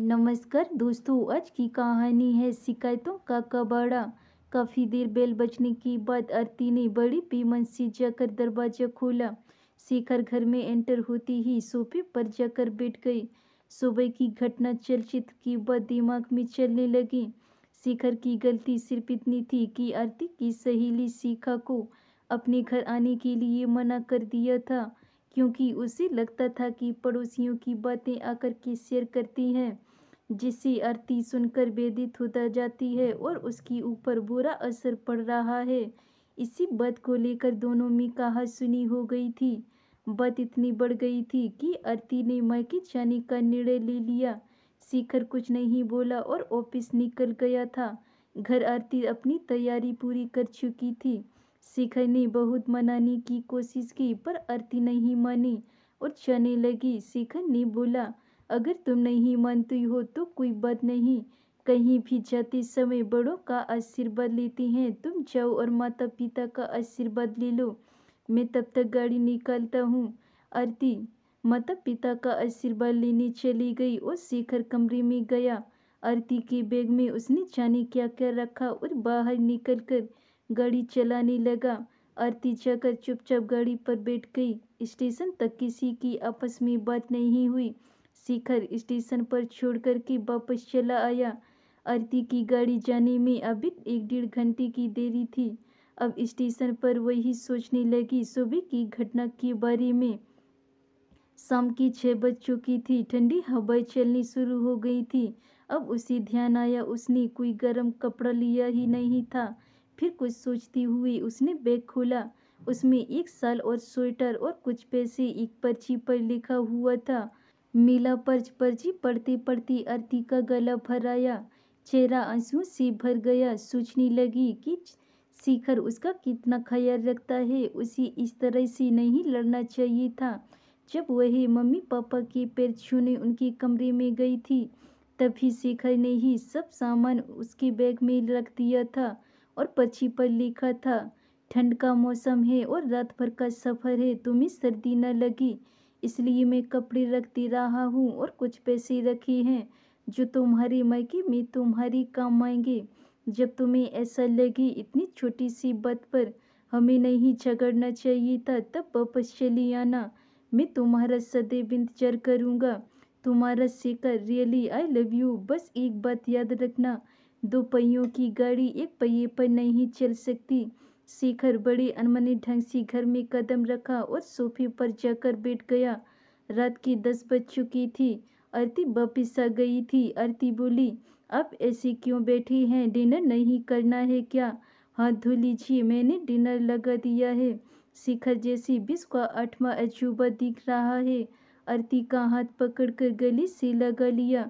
नमस्कार दोस्तों आज की कहानी है शिकायतों का कबाड़ा काफ़ी देर बेल बजने के बाद आरती ने बड़ी पैमाने से जाकर दरवाजा खोला शेखर घर में एंटर होती ही सोफे पर जाकर बैठ गई सुबह की घटना चलचित्र की बाद दिमाग में चलने लगी शेखर की गलती सिर्फ इतनी थी कि आरती की सहेली शिखा को अपने घर आने के लिए मना कर दिया था क्योंकि उसे लगता था कि पड़ोसियों की बातें आकर के शेयर करती हैं जिससे आरती सुनकर वेदित होता जाती है और उसकी ऊपर बुरा असर पड़ रहा है इसी बात को लेकर दोनों में कहा सुनी हो गई थी बात इतनी बढ़ गई थी कि आरती ने मायके जाने का निर्णय ले लिया शिखर कुछ नहीं बोला और ऑफिस निकल गया था घर आरती अपनी तैयारी पूरी कर चुकी थी शिखर ने बहुत मनाने की कोशिश की पर आरती नहीं मानी और चने लगी शिखर ने बोला अगर तुम नहीं मानती हो तो कोई बात नहीं कहीं भी जाते समय बड़ों का आशीर्वाद लेते हैं तुम जाओ और माता पिता का आशीर्वाद ले लो मैं तब तक गाड़ी निकालता हूँ आरती माता पिता का आशीर्वाद लेने चली गई और शेखर कमरे में गया आरती के बैग में उसने जाने क्या क्या रखा और बाहर निकलकर गाड़ी चलाने लगा आरती जाकर चुपचाप गाड़ी पर बैठ गई स्टेशन तक किसी की आपस में बात नहीं हुई शिखर स्टेशन पर छोड़कर के वापस चला आया आरती की गाड़ी जाने में अभी एक डेढ़ घंटे की देरी थी अब स्टेशन पर वही सोचने लगी सुबह की घटना के बारे में शाम की छः बज चुकी थी ठंडी हवाएं चलनी शुरू हो गई थी अब उसे ध्यान आया उसने कोई गर्म कपड़ा लिया ही नहीं था फिर कुछ सोचती हुई उसने बैग खोला उसमें एक साल और स्वेटर और कुछ पैसे एक पर्ची पर लिखा हुआ था मिला पर्च पर्ची पढ़ते पढ़ते अर्थी का गला भर आया चेहरा आंसू से भर गया सोचने लगी कि शिखर उसका कितना ख्याल रखता है उसे इस तरह से नहीं लड़ना चाहिए था जब वह मम्मी पापा के पैर छूने उनके कमरे में गई थी तभी शेखर ने ही सब सामान उसके बैग में रख दिया था और पर्ची पर लिखा था ठंड का मौसम है और रात भर का सफ़र है तुम्हें सर्दी न लगी इसलिए मैं कपड़े रखती रहा हूँ और कुछ पैसे रखे हैं जो तुम्हारी मायके में तुम्हारी काम आएंगे जब तुम्हें ऐसा लगे इतनी छोटी सी बात पर हमें नहीं झगड़ना चाहिए था तब वापस चली आना मैं तुम्हारा सदैव इंतजार करूँगा तुम्हारा सीकर रियली आई लव यू बस एक बात याद रखना दो पहियों की गाड़ी एक पहिए पर नहीं चल सकती शिखर बड़ी अनमनी ढंग से घर में कदम रखा और सोफे पर जाकर बैठ गया रात की दस बज चुकी थी आरती वापिस आ गई थी आरती बोली आप ऐसे क्यों बैठी हैं डिनर नहीं करना है क्या हाथ धो लीजिए मैंने डिनर लगा दिया है शिखर जैसी विश्व का आठवा अजूबा दिख रहा है आरती का हाथ पकड़कर गले से लगा लिया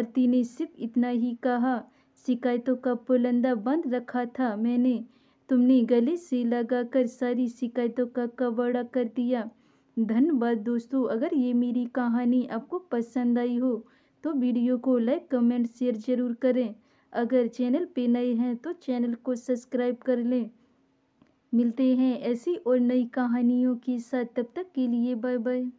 आरती ने सिर्फ इतना ही कहा शिकायतों का पुलंदा बंद रखा था मैंने तुमने गले से लगाकर सारी शिकायतों का कबाड़ा कर दिया धन्यवाद दोस्तों अगर ये मेरी कहानी आपको पसंद आई हो तो वीडियो को लाइक कमेंट शेयर ज़रूर करें अगर चैनल पे नए हैं तो चैनल को सब्सक्राइब कर लें मिलते हैं ऐसी और नई कहानियों के साथ तब तक के लिए बाय बाय